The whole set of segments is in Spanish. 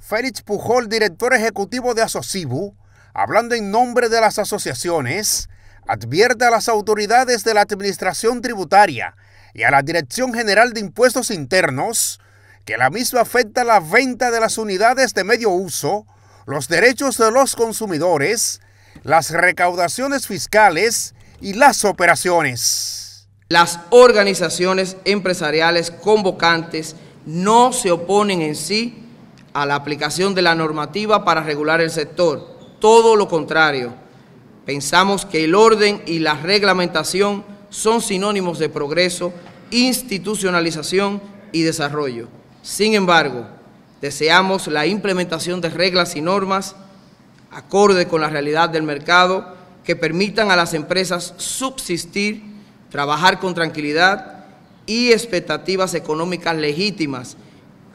Félix Pujol, director ejecutivo de Asocibu, hablando en nombre de las asociaciones, advierte a las autoridades de la Administración Tributaria y a la Dirección General de Impuestos Internos que la misma afecta la venta de las unidades de medio uso, los derechos de los consumidores, las recaudaciones fiscales y las operaciones. Las organizaciones empresariales convocantes no se oponen en sí a la aplicación de la normativa para regular el sector. Todo lo contrario. Pensamos que el orden y la reglamentación son sinónimos de progreso, institucionalización y desarrollo. Sin embargo, deseamos la implementación de reglas y normas acorde con la realidad del mercado que permitan a las empresas subsistir, trabajar con tranquilidad y expectativas económicas legítimas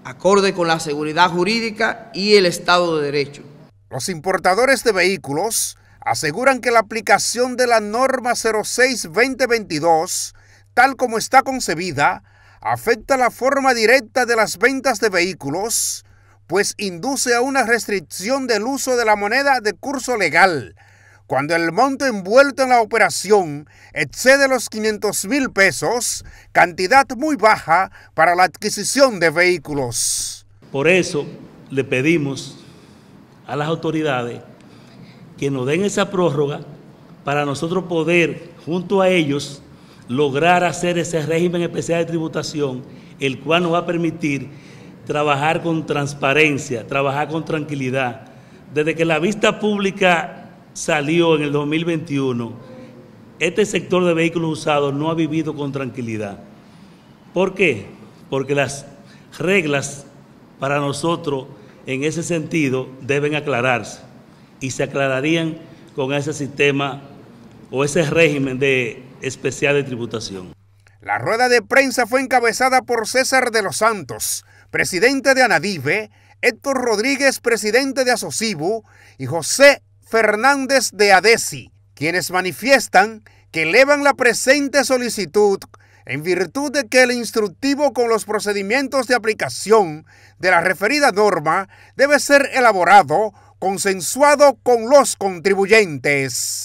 acorde con la seguridad jurídica y el Estado de Derecho. Los importadores de vehículos aseguran que la aplicación de la norma 06-2022, tal como está concebida, afecta la forma directa de las ventas de vehículos, pues induce a una restricción del uso de la moneda de curso legal cuando el monto envuelto en la operación excede los 500 mil pesos, cantidad muy baja para la adquisición de vehículos. Por eso le pedimos a las autoridades que nos den esa prórroga para nosotros poder, junto a ellos, lograr hacer ese régimen especial de tributación, el cual nos va a permitir trabajar con transparencia, trabajar con tranquilidad. Desde que la vista pública salió en el 2021, este sector de vehículos usados no ha vivido con tranquilidad. ¿Por qué? Porque las reglas para nosotros en ese sentido deben aclararse y se aclararían con ese sistema o ese régimen de especial de tributación. La rueda de prensa fue encabezada por César de los Santos, presidente de Anadive, Héctor Rodríguez, presidente de Asocibu, y José Fernández de Adesi, quienes manifiestan que elevan la presente solicitud en virtud de que el instructivo con los procedimientos de aplicación de la referida norma debe ser elaborado consensuado con los contribuyentes.